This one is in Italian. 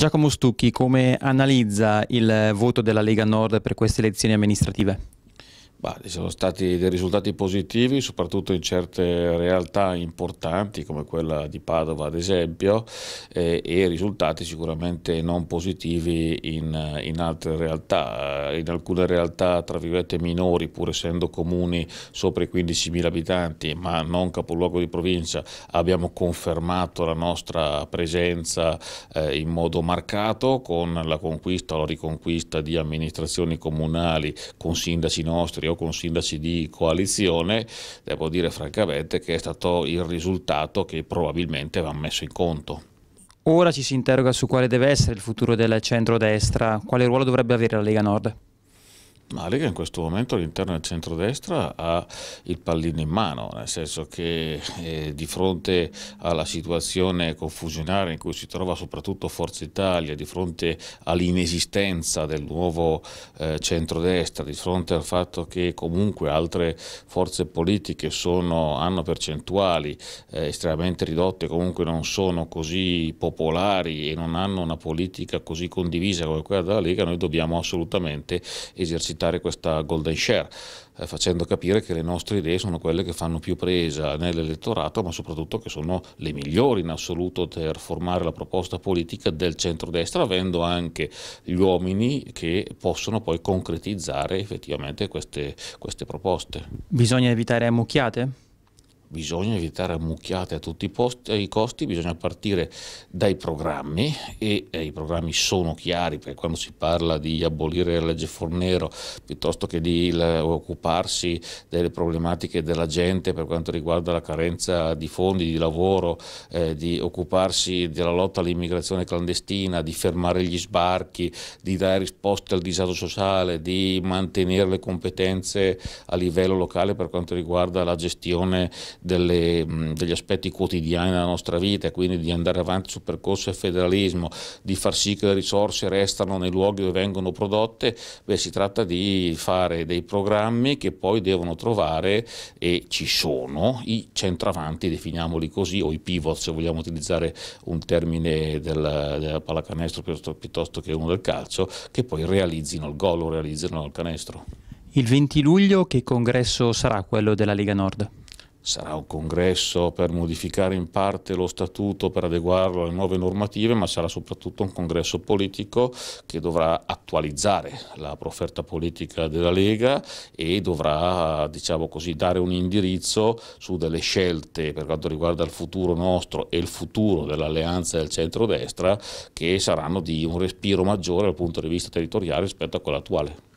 Giacomo Stucchi come analizza il voto della Lega Nord per queste elezioni amministrative? Bah, ci sono stati dei risultati positivi, soprattutto in certe realtà importanti come quella di Padova ad esempio, eh, e risultati sicuramente non positivi in, in, altre realtà, in alcune realtà tra virgolette minori, pur essendo comuni sopra i 15.000 abitanti, ma non capoluogo di provincia, abbiamo confermato la nostra presenza eh, in modo marcato con la conquista o la riconquista di amministrazioni comunali con sindaci nostri o con sindaci di coalizione, devo dire francamente che è stato il risultato che probabilmente va messo in conto. Ora ci si interroga su quale deve essere il futuro del centro-destra, quale ruolo dovrebbe avere la Lega Nord. La Lega in questo momento all'interno del centrodestra ha il pallino in mano, nel senso che eh, di fronte alla situazione confusionaria in cui si trova soprattutto Forza Italia, di fronte all'inesistenza del nuovo eh, centrodestra, di fronte al fatto che comunque altre forze politiche sono, hanno percentuali eh, estremamente ridotte, comunque non sono così popolari e non hanno una politica così condivisa come quella della Lega, noi dobbiamo assolutamente esercitare aumentare questa golden share, eh, facendo capire che le nostre idee sono quelle che fanno più presa nell'elettorato, ma soprattutto che sono le migliori in assoluto per formare la proposta politica del centrodestra, avendo anche gli uomini che possono poi concretizzare effettivamente queste, queste proposte. Bisogna evitare ammucchiate? bisogna evitare ammucchiate a tutti i, posti, i, costi, bisogna partire dai programmi e eh, i programmi sono chiari perché quando si parla di abolire la legge Fornero piuttosto che di la, occuparsi delle problematiche della gente per quanto riguarda la carenza di fondi, di lavoro, eh, di occuparsi della lotta all'immigrazione clandestina, di fermare gli sbarchi, di dare risposte al disagio sociale, di mantenere le competenze a livello locale per quanto riguarda la gestione delle, mm, degli aspetti quotidiani della nostra vita, quindi di andare avanti sul percorso del federalismo, di far sì che le risorse restano nei luoghi dove vengono prodotte, beh, si tratta di fare dei programmi che poi devono trovare, e ci sono, i centravanti, definiamoli così, o i pivot se vogliamo utilizzare un termine della, della pallacanestro piuttosto, piuttosto che uno del calcio, che poi realizzino il gol o realizzino il canestro. Il 20 luglio che congresso sarà quello della Lega Nord? Sarà un congresso per modificare in parte lo statuto, per adeguarlo alle nuove normative, ma sarà soprattutto un congresso politico che dovrà attualizzare la profferta politica della Lega e dovrà diciamo così, dare un indirizzo su delle scelte per quanto riguarda il futuro nostro e il futuro dell'alleanza del centrodestra che saranno di un respiro maggiore dal punto di vista territoriale rispetto a quello attuale.